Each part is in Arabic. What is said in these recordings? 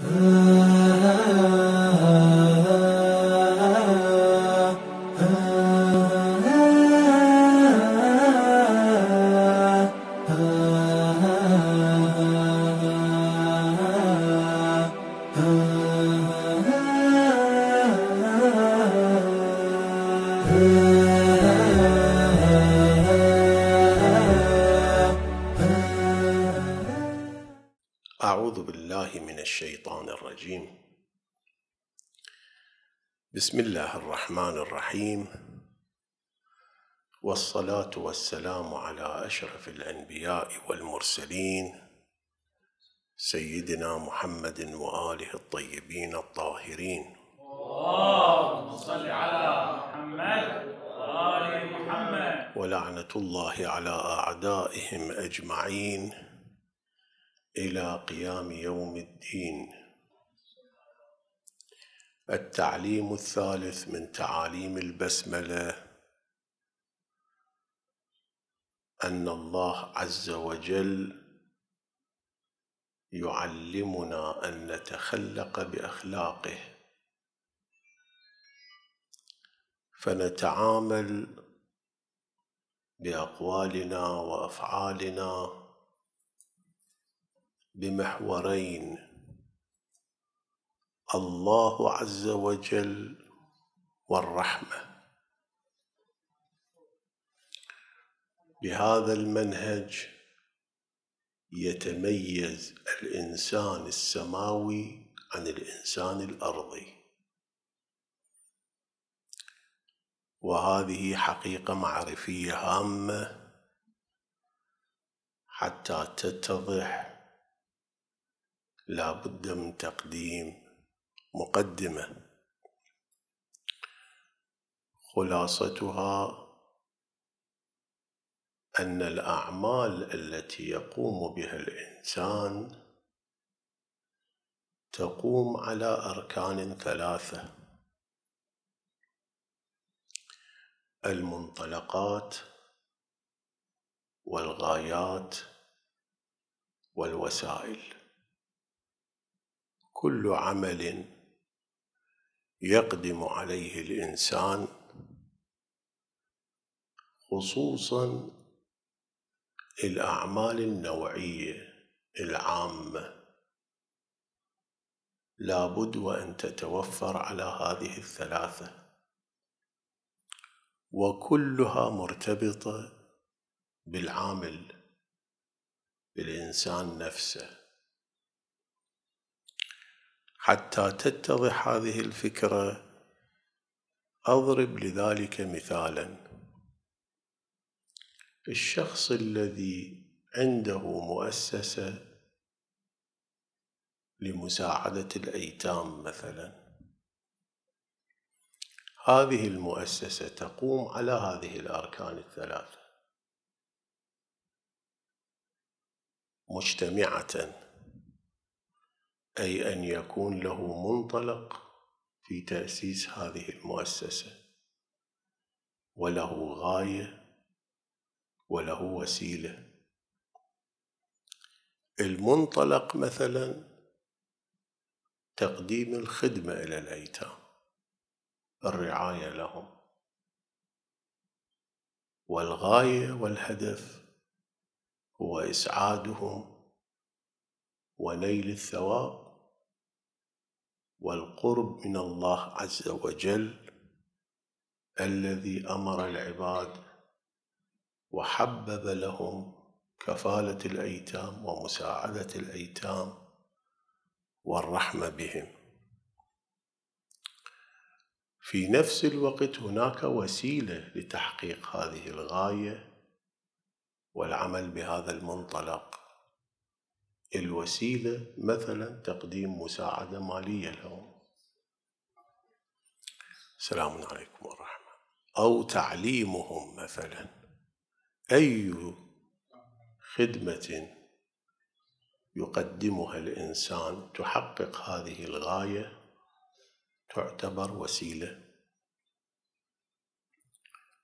Uh. الرجيم بسم الله الرحمن الرحيم والصلاة والسلام على أشرف الأنبياء والمرسلين سيدنا محمد وآله الطيبين الطاهرين اللهم صل على محمد وآل محمد ولعنة الله على أعدائهم أجمعين إلى قيام يوم الدين التعليم الثالث من تعاليم البسمله ان الله عز وجل يعلمنا ان نتخلق باخلاقه فنتعامل باقوالنا وافعالنا بمحورين الله عز وجل والرحمه بهذا المنهج يتميز الانسان السماوي عن الانسان الارضي وهذه حقيقه معرفيه هامه حتى تتضح لا بد من تقديم مقدمه خلاصتها ان الاعمال التي يقوم بها الانسان تقوم على اركان ثلاثه المنطلقات والغايات والوسائل كل عمل يقدم عليه الانسان خصوصا الاعمال النوعيه العامه لابد وان تتوفر على هذه الثلاثه وكلها مرتبطه بالعامل بالانسان نفسه حتى تتضح هذه الفكرة أضرب لذلك مثالا الشخص الذي عنده مؤسسة لمساعدة الأيتام مثلا هذه المؤسسة تقوم على هذه الأركان الثلاثة مجتمعة أي أن يكون له منطلق في تأسيس هذه المؤسسة وله غاية وله وسيلة المنطلق مثلا تقديم الخدمة إلى الأيتام الرعاية لهم والغاية والهدف هو إسعادهم ونيل الثواب والقرب من الله عز وجل الذي امر العباد وحبب لهم كفاله الايتام ومساعده الايتام والرحمه بهم في نفس الوقت هناك وسيله لتحقيق هذه الغايه والعمل بهذا المنطلق الوسيلة مثلا تقديم مساعدة مالية لهم سلام عليكم ورحمة أو تعليمهم مثلا أي خدمة يقدمها الإنسان تحقق هذه الغاية تعتبر وسيلة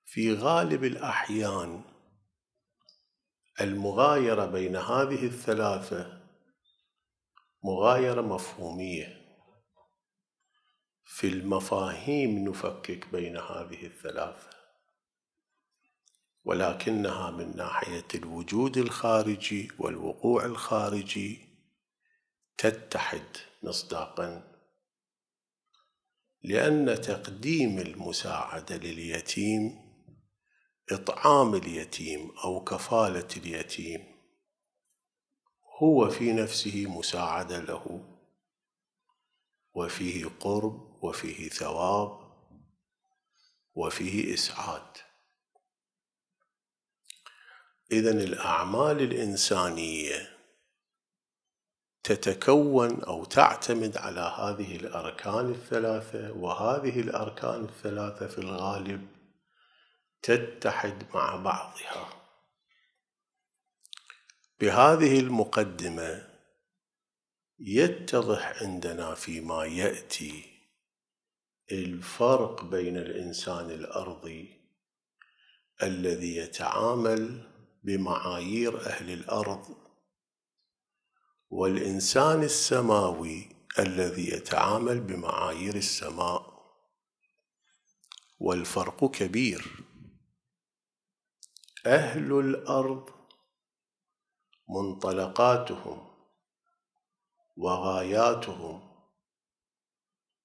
في غالب الأحيان المغايرة بين هذه الثلاثة مغايرة مفهومية في المفاهيم نفكك بين هذه الثلاثة ولكنها من ناحية الوجود الخارجي والوقوع الخارجي تتحد مصداقا لأن تقديم المساعدة لليتيم إطعام اليتيم أو كفالة اليتيم هو في نفسه مساعدة له وفيه قرب وفيه ثواب وفيه إسعاد إذا الأعمال الإنسانية تتكون أو تعتمد على هذه الأركان الثلاثة وهذه الأركان الثلاثة في الغالب تتحد مع بعضها بهذه المقدمه يتضح عندنا فيما ياتي الفرق بين الانسان الارضي الذي يتعامل بمعايير اهل الارض والانسان السماوي الذي يتعامل بمعايير السماء والفرق كبير أهل الأرض منطلقاتهم وغاياتهم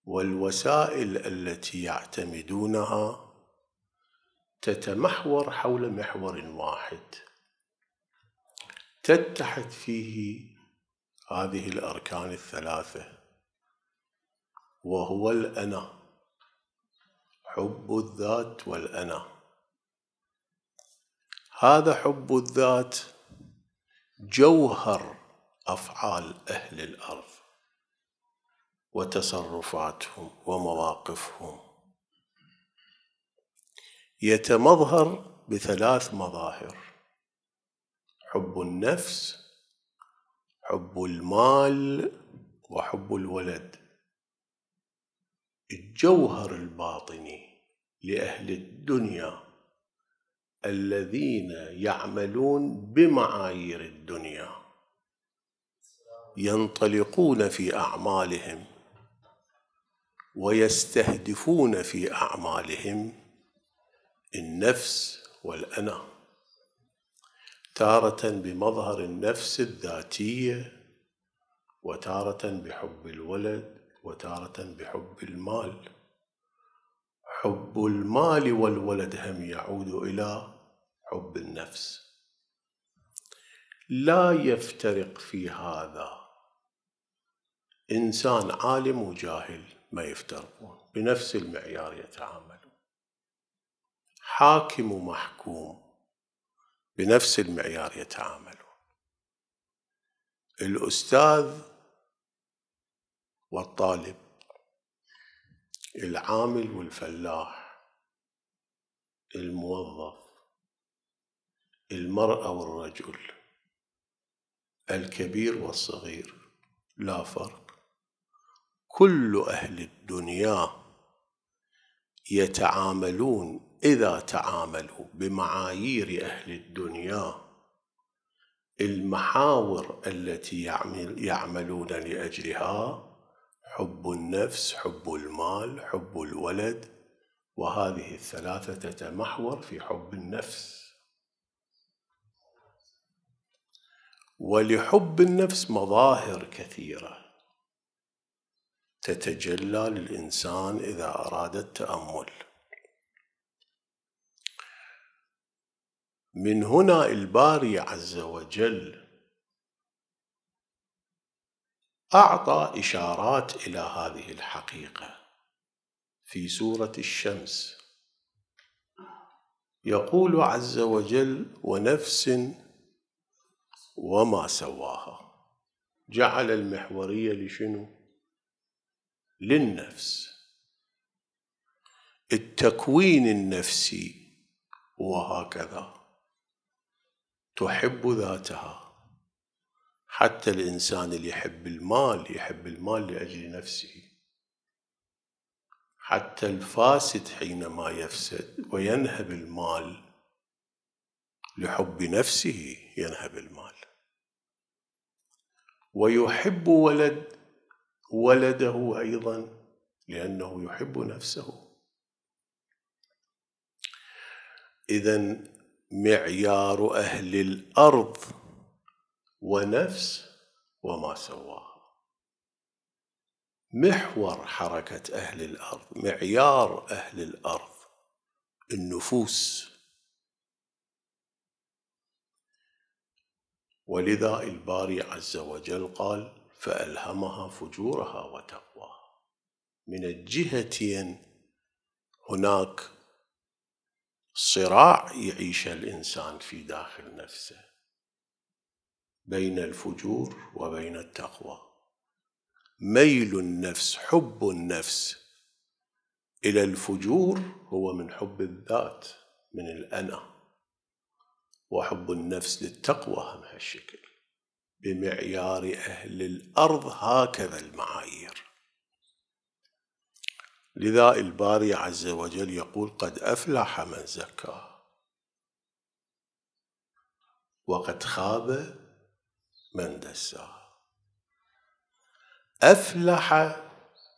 والوسائل التي يعتمدونها تتمحور حول محور واحد تتحد فيه هذه الأركان الثلاثة وهو الأنا حب الذات والأنا هذا حب الذات جوهر افعال اهل الارض وتصرفاتهم ومواقفهم يتمظهر بثلاث مظاهر حب النفس حب المال وحب الولد الجوهر الباطني لاهل الدنيا الذين يعملون بمعايير الدنيا ينطلقون في اعمالهم ويستهدفون في اعمالهم النفس والانا تاره بمظهر النفس الذاتيه وتاره بحب الولد وتاره بحب المال حب المال والولد هم يعود الى حب النفس لا يفترق في هذا انسان عالم وجاهل ما يفترقون بنفس المعيار يتعاملون حاكم ومحكوم بنفس المعيار يتعاملون الاستاذ والطالب العامل والفلاح الموظف المرأة والرجل الكبير والصغير لا فرق كل أهل الدنيا يتعاملون إذا تعاملوا بمعايير أهل الدنيا المحاور التي يعمل يعملون لأجلها حب النفس حب المال حب الولد وهذه الثلاثة تتمحور في حب النفس ولحب النفس مظاهر كثيره تتجلى للانسان اذا اراد التامل من هنا الباري عز وجل اعطى اشارات الى هذه الحقيقه في سوره الشمس يقول عز وجل ونفس وما سواها جعل المحورية لشنو للنفس التكوين النفسي وهكذا تحب ذاتها حتى الإنسان اللي يحب المال يحب المال لأجل نفسه حتى الفاسد حينما يفسد وينهب المال لحب نفسه ينهب المال ويحب ولد ولده أيضا لأنه يحب نفسه إذا معيار أهل الأرض ونفس وما سواها محور حركة أهل الأرض معيار أهل الأرض النفوس ولذا الباري عز وجل قال فألهمها فجورها وتقواها من الجهتين هناك صراع يعيش الإنسان في داخل نفسه بين الفجور وبين التقوى ميل النفس حب النفس إلى الفجور هو من حب الذات من الأنا وحب النفس للتقوى هم هالشكل بمعيار أهل الأرض هكذا المعايير لذا الباري عز وجل يقول قد أفلح من زكى وقد خاب من دساه أفلح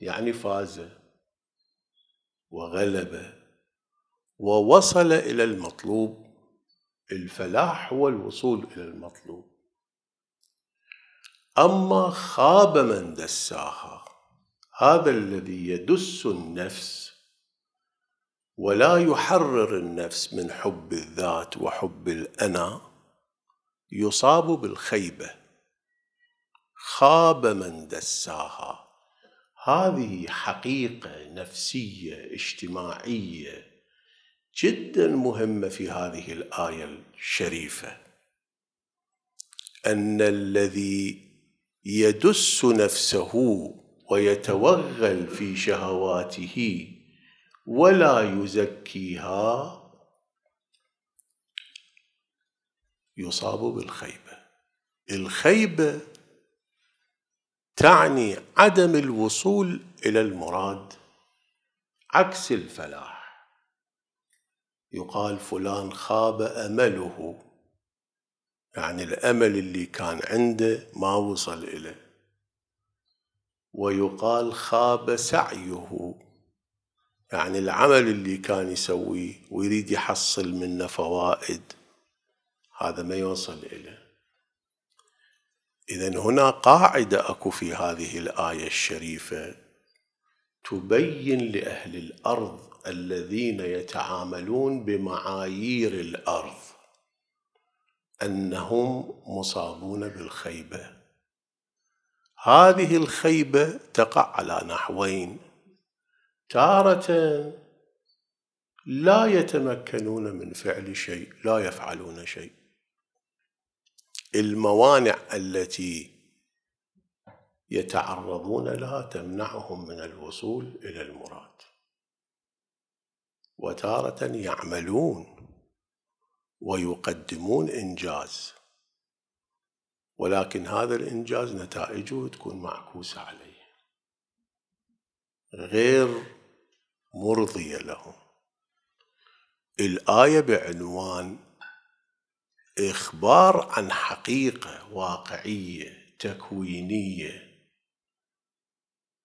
يعني فاز وغلب ووصل إلى المطلوب الفلاح هو الوصول إلى المطلوب أما خاب من دساها هذا الذي يدس النفس ولا يحرر النفس من حب الذات وحب الأنا يصاب بالخيبة خاب من دساها هذه حقيقة نفسية اجتماعية جدا مهمه في هذه الايه الشريفه ان الذي يدس نفسه ويتوغل في شهواته ولا يزكيها يصاب بالخيبه الخيبه تعني عدم الوصول الى المراد عكس الفلاح يقال فلان خاب امله يعني الامل اللي كان عنده ما وصل اليه ويقال خاب سعيه يعني العمل اللي كان يسويه ويريد يحصل منه فوائد هذا ما يوصل اليه اذا هنا قاعده اكو في هذه الايه الشريفه تبين لاهل الارض الذين يتعاملون بمعايير الارض انهم مصابون بالخيبه هذه الخيبه تقع على نحوين تاره لا يتمكنون من فعل شيء لا يفعلون شيء الموانع التي يتعرضون لها تمنعهم من الوصول الى المراد وتارة يعملون ويقدمون إنجاز ولكن هذا الإنجاز نتائجه تكون معكوسة عليه غير مرضية لهم الآية بعنوان إخبار عن حقيقة واقعية تكوينية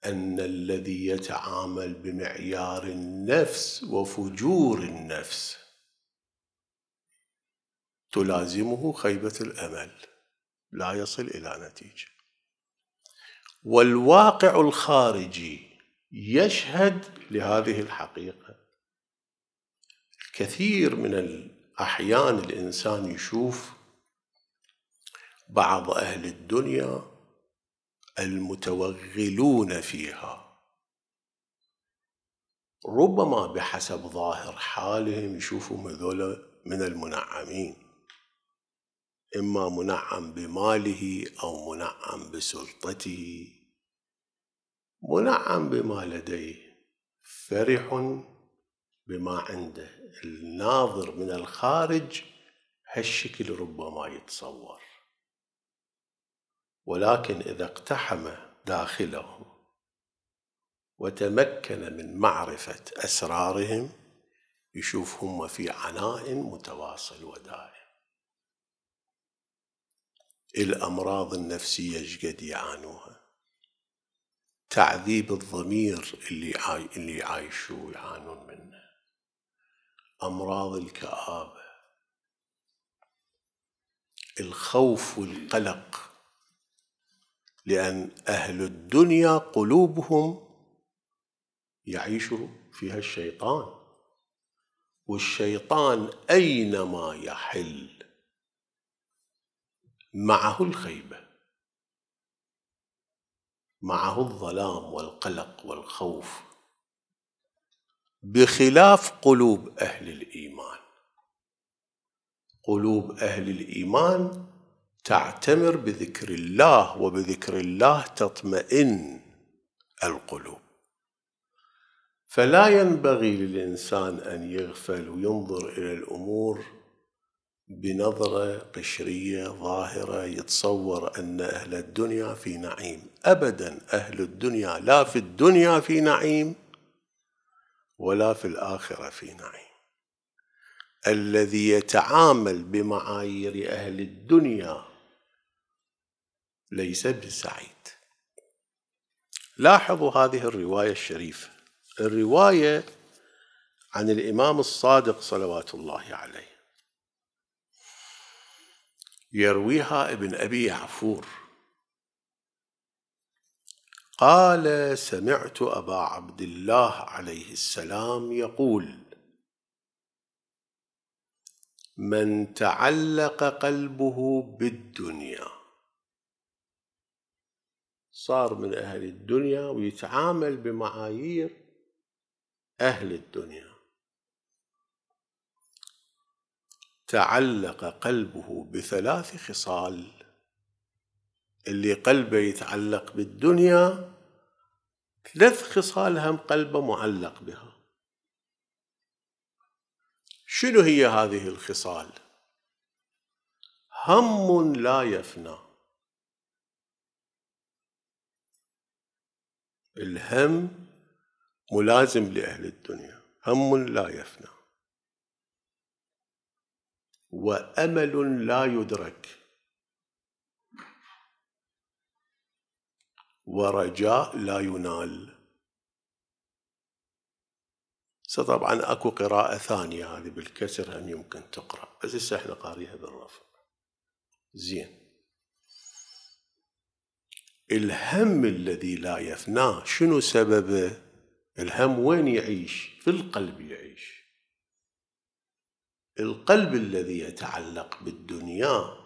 أن الذي يتعامل بمعيار النفس وفجور النفس تلازمه خيبة الأمل لا يصل إلى نتيجة والواقع الخارجي يشهد لهذه الحقيقة كثير من الأحيان الإنسان يشوف بعض أهل الدنيا المتوغلون فيها ربما بحسب ظاهر حالهم يشوفوا هذول من المنعمين إما منعم بماله أو منعم بسلطته منعم بما لديه فرح بما عنده الناظر من الخارج هالشكل ربما يتصور ولكن إذا اقتحم داخلهم وتمكن من معرفة أسرارهم يشوف هم في عناء متواصل ودائم الأمراض النفسية شقد يعانوها تعذيب الضمير اللي عاي... اللي يعايشوه يعانون منه أمراض الكآبة الخوف والقلق لأن أهل الدنيا قلوبهم يعيش فيها الشيطان والشيطان أينما يحل معه الخيبة معه الظلام والقلق والخوف بخلاف قلوب أهل الإيمان قلوب أهل الإيمان تعتمر بذكر الله وبذكر الله تطمئن القلوب فلا ينبغي للانسان ان يغفل وينظر الى الامور بنظره قشريه ظاهره يتصور ان اهل الدنيا في نعيم ابدا اهل الدنيا لا في الدنيا في نعيم ولا في الاخره في نعيم الذي يتعامل بمعايير اهل الدنيا ليس بالسعيد لاحظوا هذه الرواية الشريفة الرواية عن الإمام الصادق صلوات الله عليه يرويها ابن أبي يعفور قال سمعت أبا عبد الله عليه السلام يقول من تعلق قلبه بالدنيا صار من أهل الدنيا ويتعامل بمعايير أهل الدنيا تعلق قلبه بثلاث خصال اللي قلبه يتعلق بالدنيا ثلاث خصال هم قلبه معلق بها شنو هي هذه الخصال هم لا يفنى الهم ملازم لأهل الدنيا هم لا يفنى وأمل لا يدرك ورجاء لا ينال طبعا اكو قراءة ثانية هذه بالكسر هم يمكن تقرأ بس هسه احنا قاريها بالرفع زين الهم الذي لا يفناه شنو سببه الهم وين يعيش في القلب يعيش القلب الذي يتعلق بالدنيا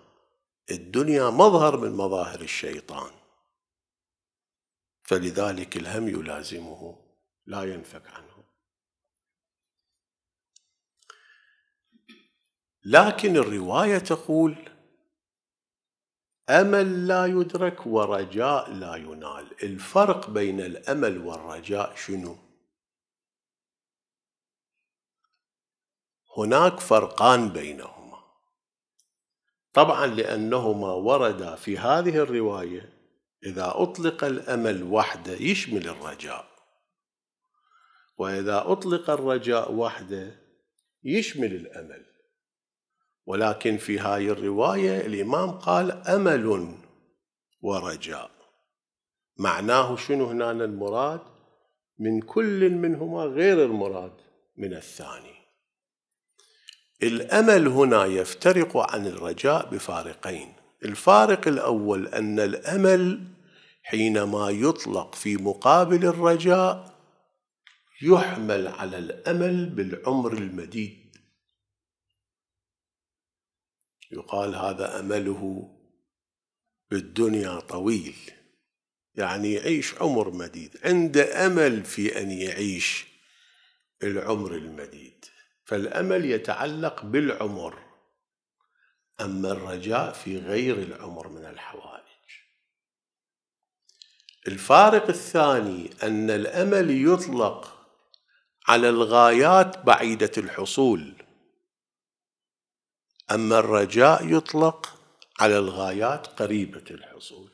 الدنيا مظهر من مظاهر الشيطان فلذلك الهم يلازمه لا ينفك عنه لكن الروايه تقول امل لا يدرك ورجاء لا ينال الفرق بين الامل والرجاء شنو هناك فرقان بينهما طبعا لانهما وردا في هذه الروايه اذا اطلق الامل وحده يشمل الرجاء واذا اطلق الرجاء وحده يشمل الامل ولكن في هاي الرواية الإمام قال أمل ورجاء معناه شنو هنا المراد من كل منهما غير المراد من الثاني الأمل هنا يفترق عن الرجاء بفارقين الفارق الأول أن الأمل حينما يطلق في مقابل الرجاء يحمل على الأمل بالعمر المديد يقال هذا أمله بالدنيا طويل يعني يعيش عمر مديد عنده أمل في أن يعيش العمر المديد فالأمل يتعلق بالعمر أما الرجاء في غير العمر من الحوائج الفارق الثاني أن الأمل يطلق على الغايات بعيدة الحصول أما الرجاء يطلق على الغايات قريبة الحصول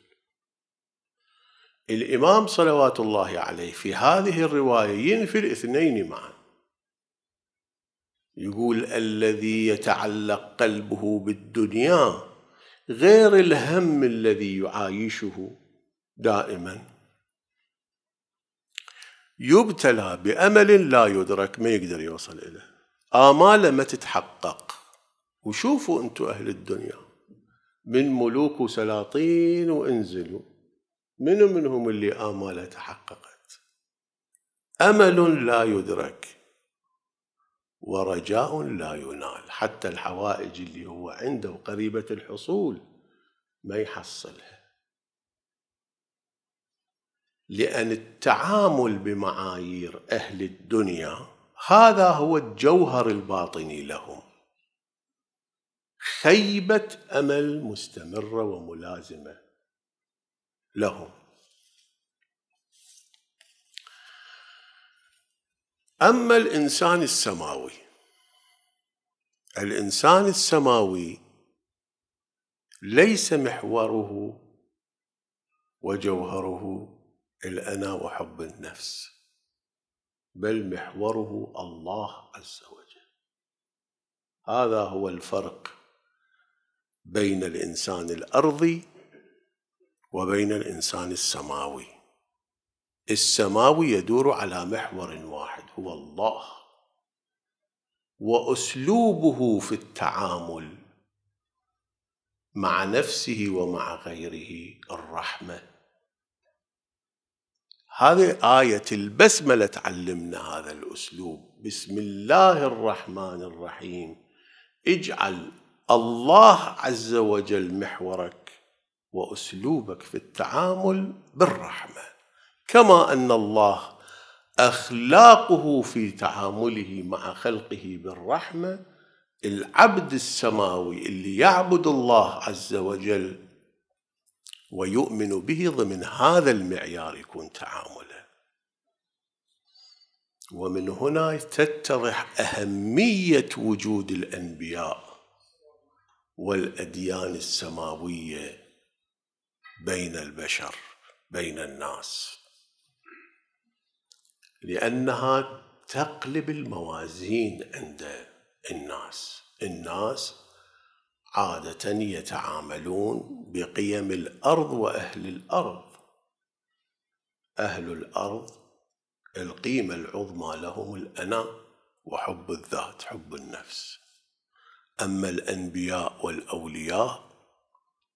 الإمام صلوات الله عليه في هذه الرواية ينفي الاثنين معا يقول الذي يتعلق قلبه بالدنيا غير الهم الذي يعايشه دائما يبتلى بأمل لا يدرك ما يقدر يوصل إليه آماله ما تتحقق وشوفوا أنتم أهل الدنيا من ملوك وسلاطين وانزلوا من منهم اللي آماله تحققت أمل لا يدرك ورجاء لا ينال حتى الحوائج اللي هو عنده وقريبة الحصول ما يحصلها لأن التعامل بمعايير أهل الدنيا هذا هو الجوهر الباطني لهم خيبة أمل مستمرة وملازمة لهم أما الإنسان السماوي الإنسان السماوي ليس محوره وجوهره الأنا وحب النفس بل محوره الله عز وجل هذا هو الفرق بين الانسان الارضي وبين الانسان السماوي السماوي يدور على محور واحد هو الله واسلوبه في التعامل مع نفسه ومع غيره الرحمه هذه ايه البسمله تعلمنا هذا الاسلوب بسم الله الرحمن الرحيم اجعل الله عز وجل محورك واسلوبك في التعامل بالرحمه كما ان الله اخلاقه في تعامله مع خلقه بالرحمه العبد السماوي اللي يعبد الله عز وجل ويؤمن به ضمن هذا المعيار يكون تعامله ومن هنا تتضح اهميه وجود الانبياء والاديان السماويه بين البشر بين الناس لانها تقلب الموازين عند الناس الناس عاده يتعاملون بقيم الارض واهل الارض اهل الارض القيمه العظمى لهم الانا وحب الذات حب النفس أما الأنبياء والأولياء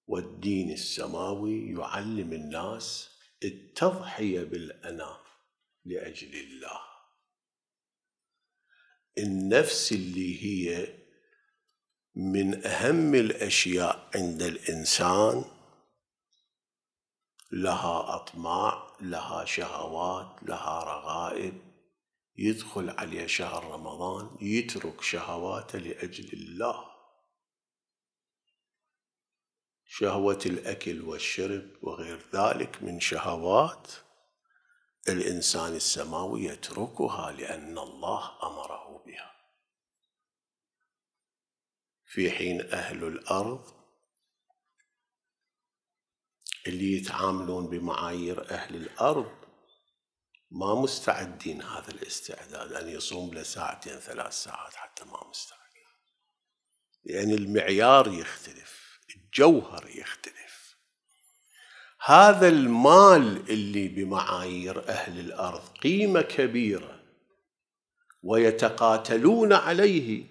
والدين السماوي يعلم الناس التضحية بالأنا لأجل الله النفس اللي هي من أهم الأشياء عند الإنسان لها أطماع لها شهوات لها رغائب يدخل عليه شهر رمضان يترك شهواته لأجل الله شهوة الأكل والشرب وغير ذلك من شهوات الإنسان السماوي يتركها لأن الله أمره بها في حين أهل الأرض اللي يتعاملون بمعايير أهل الأرض ما مستعدين هذا الاستعداد أن يصوم لساعتين ثلاث ساعات حتى ما مستعدين لأن يعني المعيار يختلف الجوهر يختلف هذا المال اللي بمعايير أهل الأرض قيمة كبيرة ويتقاتلون عليه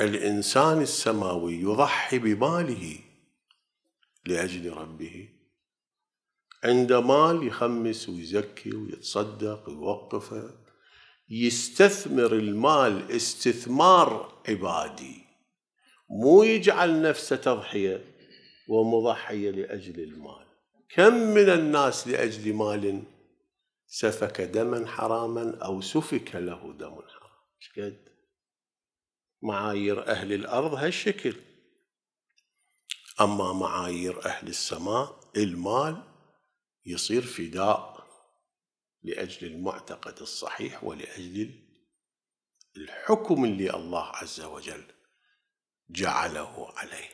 الإنسان السماوي يضحي بماله لأجل ربه عند مال يخمس ويزكي ويتصدق ويوقفه يستثمر المال استثمار عبادي مو يجعل نفسه تضحيه ومضحيه لاجل المال كم من الناس لاجل مال سفك دما حراما او سفك له دم حرام شقد معايير اهل الارض هالشكل اما معايير اهل السماء المال يصير فداء لأجل المعتقد الصحيح ولأجل الحكم اللي الله عز وجل جعله عليه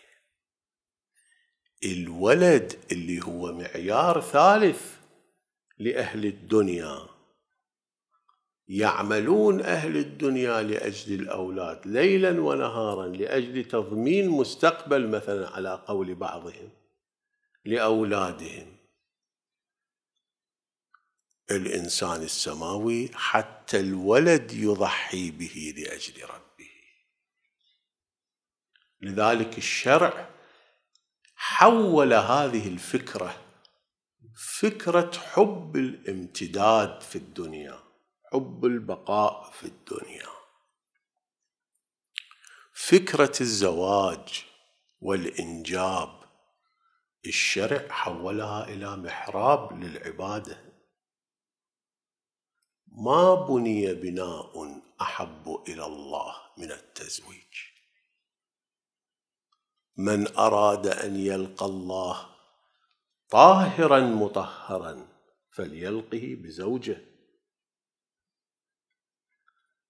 الولد اللي هو معيار ثالث لأهل الدنيا يعملون أهل الدنيا لأجل الأولاد ليلا ونهارا لأجل تضمين مستقبل مثلا على قول بعضهم لأولادهم الانسان السماوي حتى الولد يضحي به لاجل ربه لذلك الشرع حول هذه الفكره فكره حب الامتداد في الدنيا حب البقاء في الدنيا فكره الزواج والانجاب الشرع حولها الى محراب للعباده ما بني بناء احب الى الله من التزويج من اراد ان يلقى الله طاهرا مطهرا فليلقه بزوجه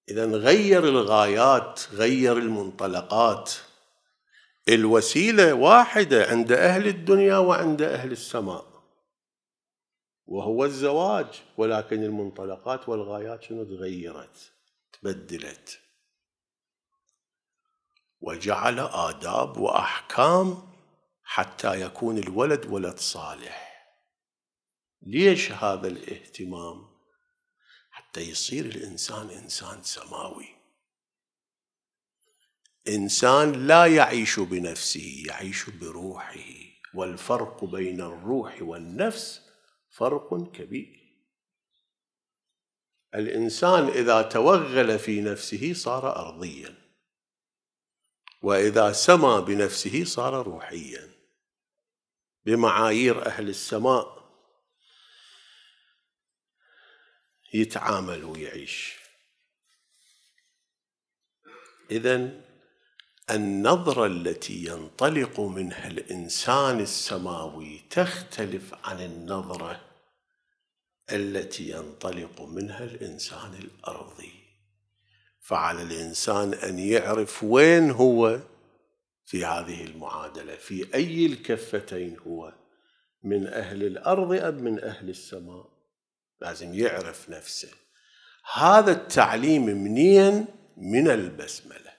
اذا غير الغايات غير المنطلقات الوسيله واحده عند اهل الدنيا وعند اهل السماء وهو الزواج ولكن المنطلقات والغايات شنو تغيرت تبدلت وجعل آداب وأحكام حتى يكون الولد ولد صالح ليش هذا الاهتمام حتى يصير الإنسان إنسان سماوي إنسان لا يعيش بنفسه يعيش بروحه والفرق بين الروح والنفس فرق كبير الانسان اذا توغل في نفسه صار ارضيا واذا سما بنفسه صار روحيا بمعايير اهل السماء يتعامل ويعيش اذا النظرة التي ينطلق منها الإنسان السماوي تختلف عن النظرة التي ينطلق منها الإنسان الأرضي فعلى الإنسان أن يعرف وين هو في هذه المعادلة في أي الكفتين هو من أهل الأرض أم من أهل السماء لازم يعرف نفسه هذا التعليم منين من البسمله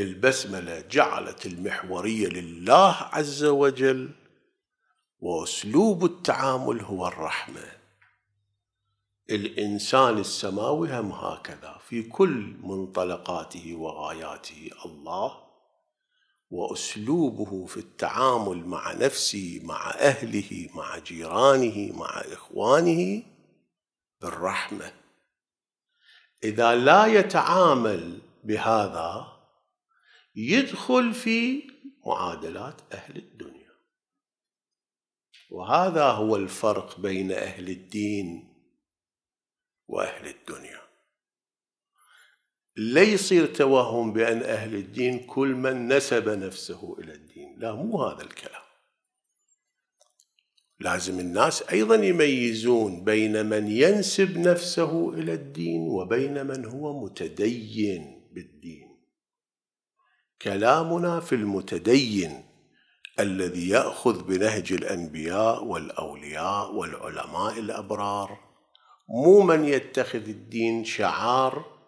البسملة جعلت المحورية لله عز وجل وأسلوب التعامل هو الرحمة الإنسان السماوي هم هكذا في كل منطلقاته وغاياته الله وأسلوبه في التعامل مع نفسه مع أهله مع جيرانه مع إخوانه بالرحمة إذا لا يتعامل بهذا يدخل في معادلات أهل الدنيا وهذا هو الفرق بين أهل الدين وأهل الدنيا لا يصير توهم بأن أهل الدين كل من نسب نفسه إلى الدين لا مو هذا الكلام لازم الناس أيضا يميزون بين من ينسب نفسه إلى الدين وبين من هو متدين بالدين كلامنا في المتدين الذي ياخذ بنهج الانبياء والاولياء والعلماء الابرار مو من يتخذ الدين شعار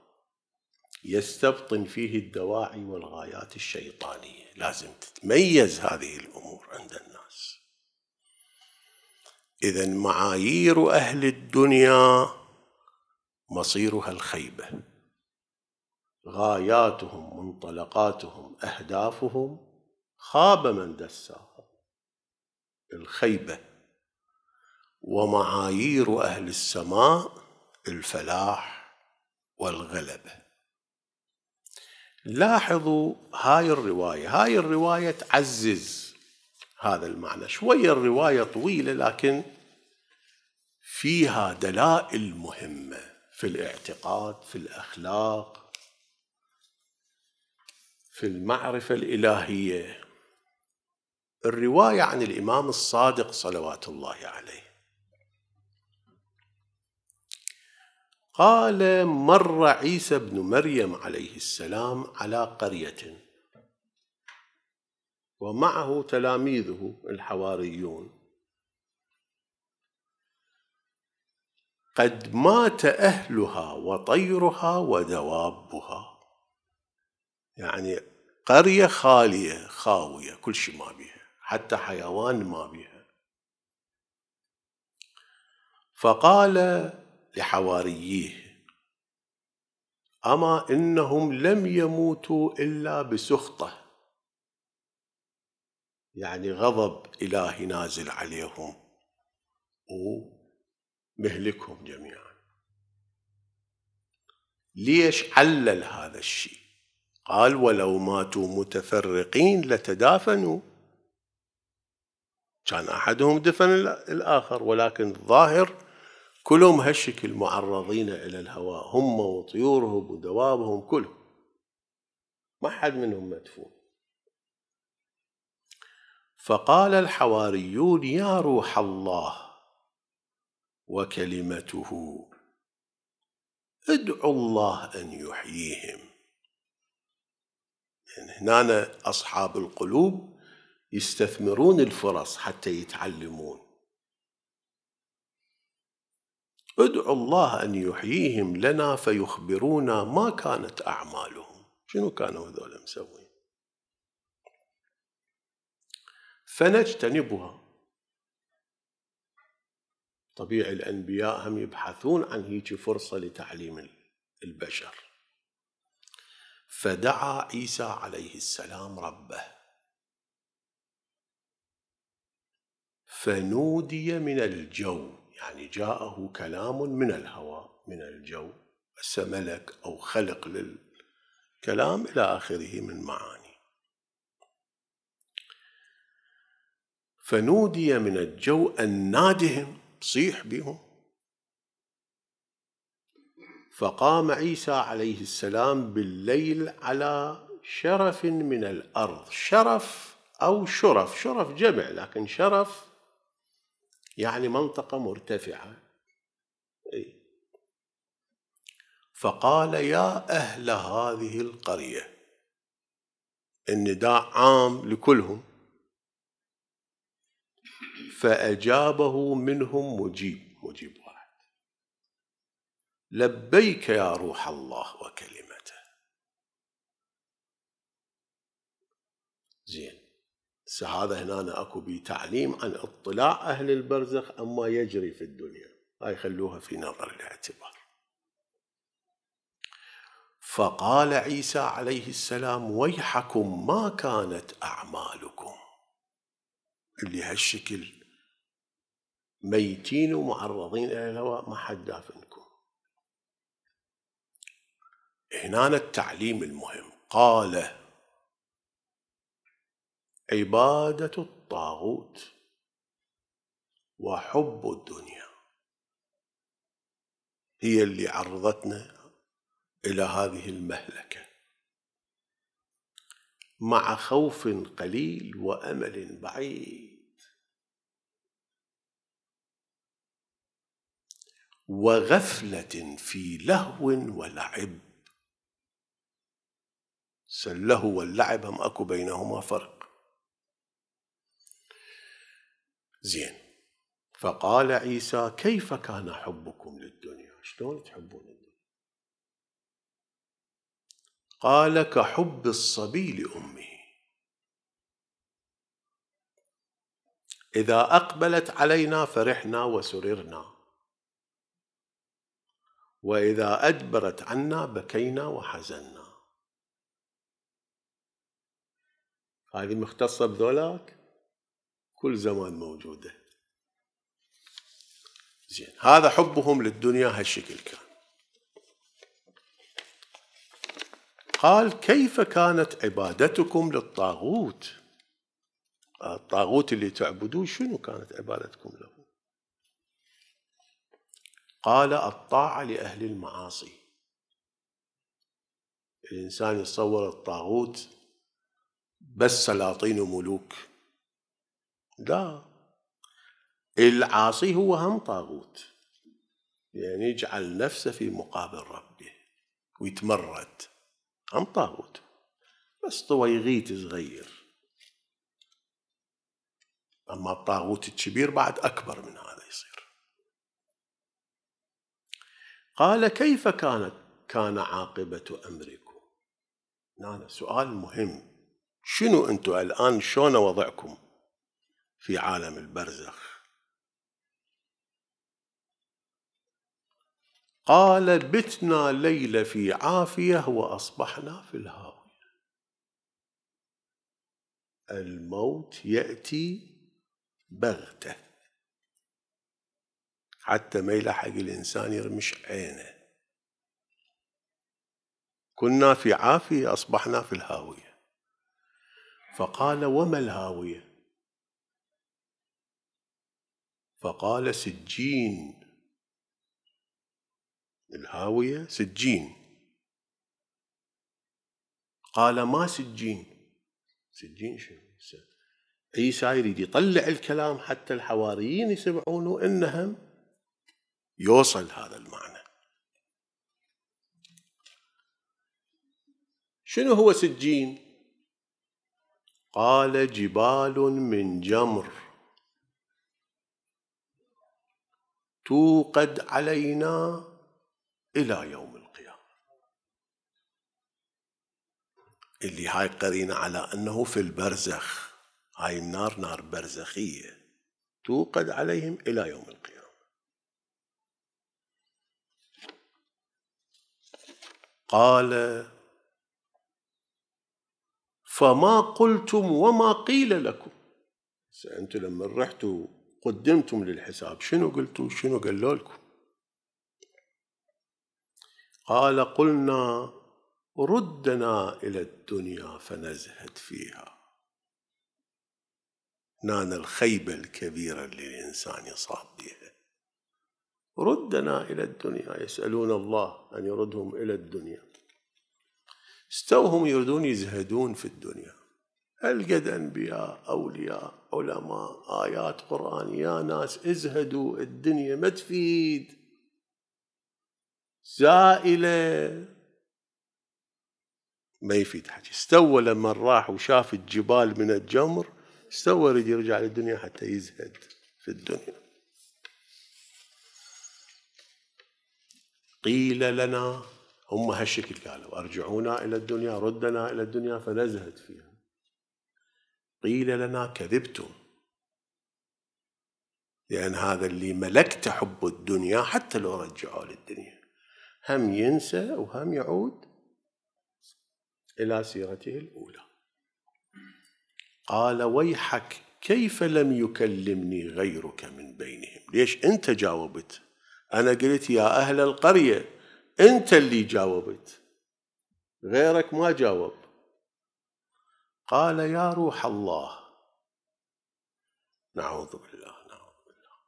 يستبطن فيه الدواعي والغايات الشيطانيه لازم تتميز هذه الامور عند الناس اذا معايير اهل الدنيا مصيرها الخيبه غاياتهم منطلقاتهم اهدافهم خاب من دساها الخيبه ومعايير اهل السماء الفلاح والغلبه لاحظوا هاي الروايه هاي الروايه تعزز هذا المعنى شويه الروايه طويله لكن فيها دلائل مهمه في الاعتقاد في الاخلاق في المعرفة الإلهية الرواية عن الإمام الصادق صلوات الله عليه قال مر عيسى بن مريم عليه السلام على قرية ومعه تلاميذه الحواريون قد مات أهلها وطيرها ودوابها يعني قرية خالية خاوية كل شيء ما بيها حتى حيوان ما بيها فقال لحواريه أما إنهم لم يموتوا إلا بسخطة يعني غضب إلهي نازل عليهم ومهلكهم جميعا ليش علل هذا الشيء قال ولو ماتوا متفرقين لتدافنوا كان أحدهم دفن الآخر ولكن الظاهر كلهم هالشكل معرضين إلى الهواء هم وطيورهم ودوابهم كلهم ما حد منهم مدفون فقال الحواريون يا روح الله وكلمته ادعوا الله أن يحييهم يعني هنا أصحاب القلوب يستثمرون الفرص حتى يتعلمون ادعوا الله أن يحييهم لنا فيخبرونا ما كانت أعمالهم شنو كانوا هذول مسوين فنجتنبها طبيعي الأنبياء هم يبحثون عن هيك فرصة لتعليم البشر فدعا عيسى عليه السلام ربه فنودي من الجو يعني جاءه كلام من الهواء من الجو بس ملك أو خلق للكلام إلى آخره من معاني فنودي من الجو أن نادهم صيح بهم فقام عيسى عليه السلام بالليل على شرف من الارض شرف او شرف شرف جمع لكن شرف يعني منطقه مرتفعه أي. فقال يا اهل هذه القريه النداء عام لكلهم فاجابه منهم مجيب مجيب لبيك يا روح الله وكلمته زين هذا هنا اكو بتعليم عن اطلاع اهل البرزخ اما يجري في الدنيا هاي خلوها في نظر الاعتبار فقال عيسى عليه السلام ويحكم ما كانت اعمالكم اللي هالشكل ميتين ومعرضين الى الهواء ما حد دافنكم هنا التعليم المهم قال عبادة الطاغوت وحب الدنيا هي اللي عرضتنا إلى هذه المهلكة مع خوف قليل وأمل بعيد وغفلة في لهو ولعب سله واللعب هم أكو بينهما فرق زين فقال عيسى كيف كان حبكم للدنيا شلون تحبون الدنيا قال كحب الصبي لأمه إذا أقبلت علينا فرحنا وسررنا وإذا أدبرت عنا بكينا وحزنا هذه مختصة بذولاك كل زمان موجودة زين هذا حبهم للدنيا هالشكل كان قال كيف كانت عبادتكم للطاغوت الطاغوت اللي تعبدوه شنو كانت عبادتكم له قال الطاعة لأهل المعاصي الإنسان يتصور الطاغوت بس سلاطين وملوك لا العاصي هو هم طاغوت يعني يجعل نفسه في مقابل ربه ويتمرد هم طاغوت بس طويغيت صغير أما الطاغوت الكبير بعد أكبر من هذا يصير قال كيف كانت كان عاقبة أمركم هذا سؤال مهم شنو انتم الان شلون وضعكم في عالم البرزخ قال بتنا ليله في عافيه واصبحنا في الهاويه الموت ياتي بغته حتى ما يلحق الانسان يرمش عينه كنا في عافيه اصبحنا في الهاويه فقال وما الهاوية فقال سجين الهاوية سجين قال ما سجين سجين شنو عيسى يريد يطلع الكلام حتى الحواريين يسمعونه انهم يوصل هذا المعنى شنو هو سجين قال جبال من جمر توقد علينا إلى يوم القيامة اللي هاي قرينة على أنه في البرزخ هاي النار نار برزخية توقد عليهم إلى يوم القيامة قال فما قلتم وما قيل لكم انتم لما رحتوا قدمتم للحساب شنو قلتوا شنو قالوا لكم قال قلنا ردنا الى الدنيا فنزهت فيها نانا الخيبه الكبيره اللي الانسان يصاب بها ردنا الى الدنيا يسالون الله ان يردهم الى الدنيا استوهم يريدون يزهدون في الدنيا القد انبياء اولياء علماء ايات قران يا ناس ازهدوا الدنيا ما تفيد زائله ما يفيد حاجه استوى لما راح وشاف الجبال من الجمر استوى يريد يرجع للدنيا حتى يزهد في الدنيا قيل لنا هم هالشكل قالوا أرجعونا إلى الدنيا ردنا إلى الدنيا فنزهت فيها قيل لنا كذبتم لأن هذا اللي ملكت حب الدنيا حتى لو رجعوا للدنيا هم ينسى وهم يعود إلى سيرته الأولى قال ويحك كيف لم يكلمني غيرك من بينهم ليش أنت جاوبت أنا قلت يا أهل القرية أنت اللي جاوبت غيرك ما جاوب قال يا روح الله نعوذ بالله نعوذ بالله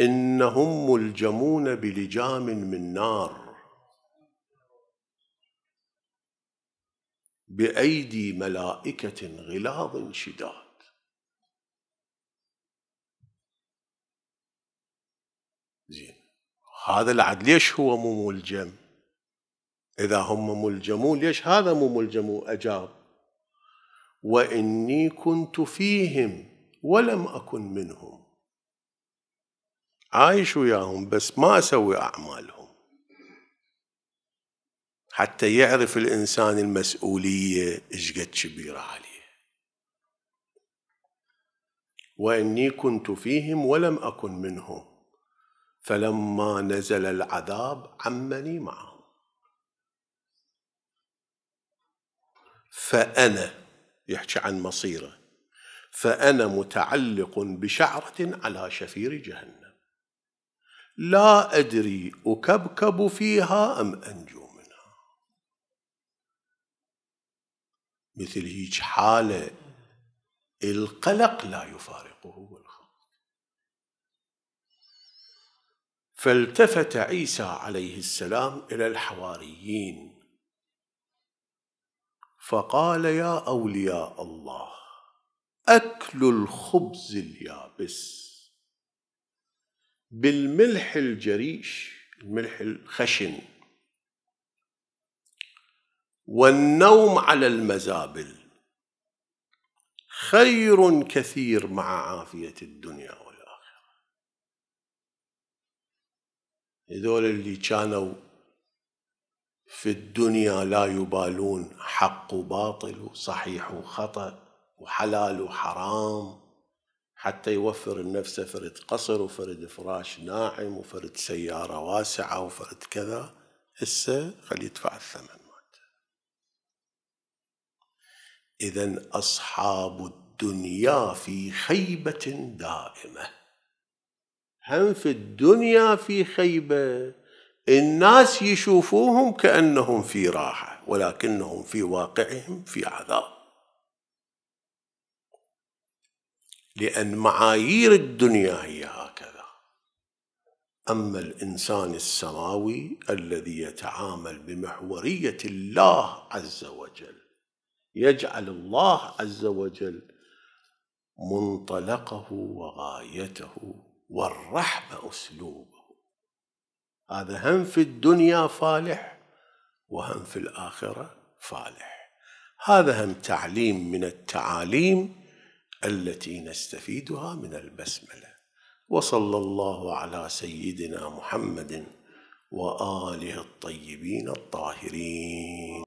إنهم ملجمون بلجام من نار بأيدي ملائكة غلاظ شداد هذا العد ليش هو مو ملجم إذا هم ملجمون ليش هذا مو ملجم أجاب وإني كنت فيهم ولم أكن منهم عايش وياهم بس ما أسوي أعمالهم حتى يعرف الإنسان المسؤولية إشقد كبيرة عليه وإني كنت فيهم ولم أكن منهم فلما نزل العذاب عمني معهم فأنا يحكي عن مصيره فأنا متعلق بشعرة على شفير جهنم لا أدري أكبكب فيها أم أنجو منها مثل هيج حالة القلق لا يفارقه فالتفت عيسى عليه السلام الى الحواريين فقال يا اولياء الله اكل الخبز اليابس بالملح الجريش الملح الخشن والنوم على المزابل خير كثير مع عافيه الدنيا هذول اللي كانوا في الدنيا لا يبالون حق وباطل وصحيح وخطأ وحلال وحرام حتى يوفر لنفسه فرد قصر وفرد فراش ناعم وفرد سيارة واسعة وفرد كذا هسه خليه يدفع الثمن إذا أصحاب الدنيا في خيبة دائمة هم في الدنيا في خيبة الناس يشوفوهم كأنهم في راحة ولكنهم في واقعهم في عذاب لأن معايير الدنيا هي هكذا أما الإنسان السماوي الذي يتعامل بمحورية الله عز وجل يجعل الله عز وجل منطلقه وغايته والرحمة أسلوبه هذا هم في الدنيا فالح وهم في الآخرة فالح هذا هم تعليم من التعاليم التي نستفيدها من البسملة وصلى الله على سيدنا محمد وآله الطيبين الطاهرين